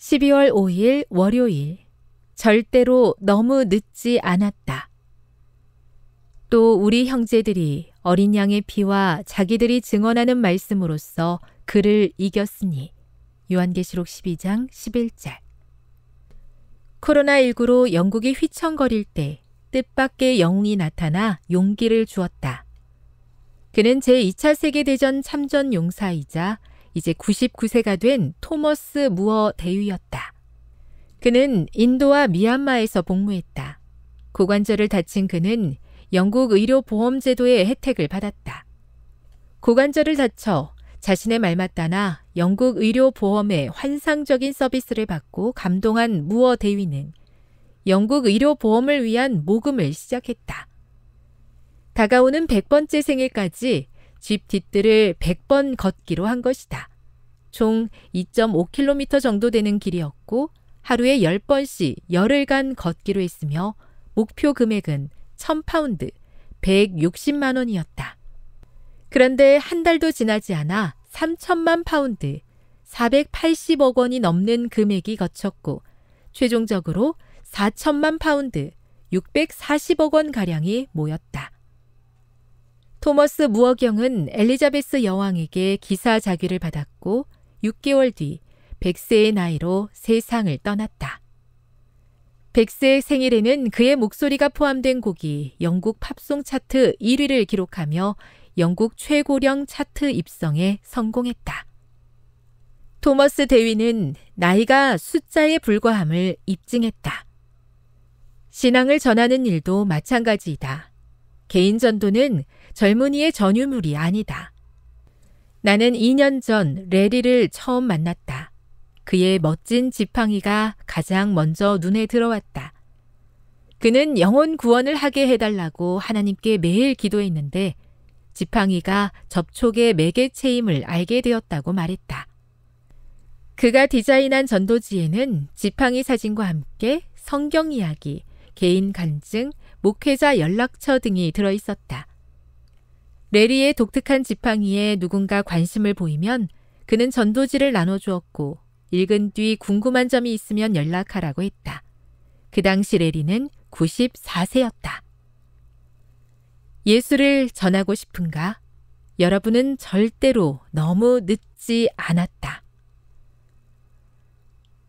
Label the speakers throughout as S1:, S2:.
S1: 12월 5일 월요일. 절대로 너무 늦지 않았다. 또 우리 형제들이 어린 양의 피와 자기들이 증언하는 말씀으로써 그를 이겼으니. 요한계시록 12장 11절. 코로나19로 영국이 휘청거릴 때 뜻밖의 영웅이 나타나 용기를 주었다. 그는 제2차 세계대전 참전 용사이자 이제 99세가 된 토머스 무어 대위였다. 그는 인도와 미얀마에서 복무했다. 고관절을 다친 그는 영국 의료보험제도의 혜택을 받았다. 고관절을 다쳐 자신의 말마따나 영국 의료보험의 환상적인 서비스를 받고 감동한 무어 대위는 영국 의료보험을 위한 모금을 시작했다. 다가오는 100번째 생일까지 집 뒷뜰을 100번 걷기로 한 것이다. 총 2.5km 정도 되는 길이었고 하루에 10번씩 열흘간 걷기로 했으며 목표 금액은 1000파운드, 160만 원이었다. 그런데 한 달도 지나지 않아 3천만 파운드, 480억 원이 넘는 금액이 거쳤고 최종적으로 4천만 파운드, 640억 원가량이 모였다. 토머스 무어경은 엘리자베스 여왕에게 기사 자귀를 받았고 6개월 뒤 100세의 나이로 세상을 떠났다. 100세의 생일에는 그의 목소리가 포함된 곡이 영국 팝송 차트 1위를 기록하며 영국 최고령 차트 입성에 성공했다. 토머스 대위는 나이가 숫자에 불과함을 입증했다. 신앙을 전하는 일도 마찬가지이다. 개인전도는 젊은이의 전유물이 아니다. 나는 2년 전 레리를 처음 만났다. 그의 멋진 지팡이가 가장 먼저 눈에 들어왔다. 그는 영혼 구원을 하게 해달라고 하나님께 매일 기도했는데 지팡이가 접촉의 매개체임을 알게 되었다고 말했다. 그가 디자인한 전도지에는 지팡이 사진과 함께 성경 이야기, 개인 간증, 목회자 연락처 등이 들어 있었다. 레리의 독특한 지팡이에 누군가 관심을 보이면 그는 전도지를 나눠주었고 읽은 뒤 궁금한 점이 있으면 연락하라고 했다. 그 당시 레리는 94세였다. 예수를 전하고 싶은가? 여러분은 절대로 너무 늦지 않았다.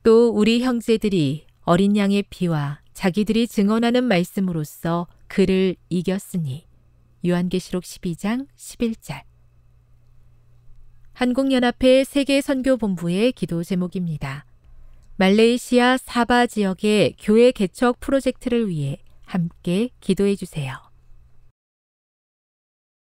S1: 또 우리 형제들이 어린 양의 피와 자기들이 증언하는 말씀으로써 그를 이겼으니 요한계시록 12장 11절 한국연합회 세계선교본부의 기도 제목입니다. 말레이시아 사바 지역의 교회 개척 프로젝트를 위해 함께 기도해 주세요.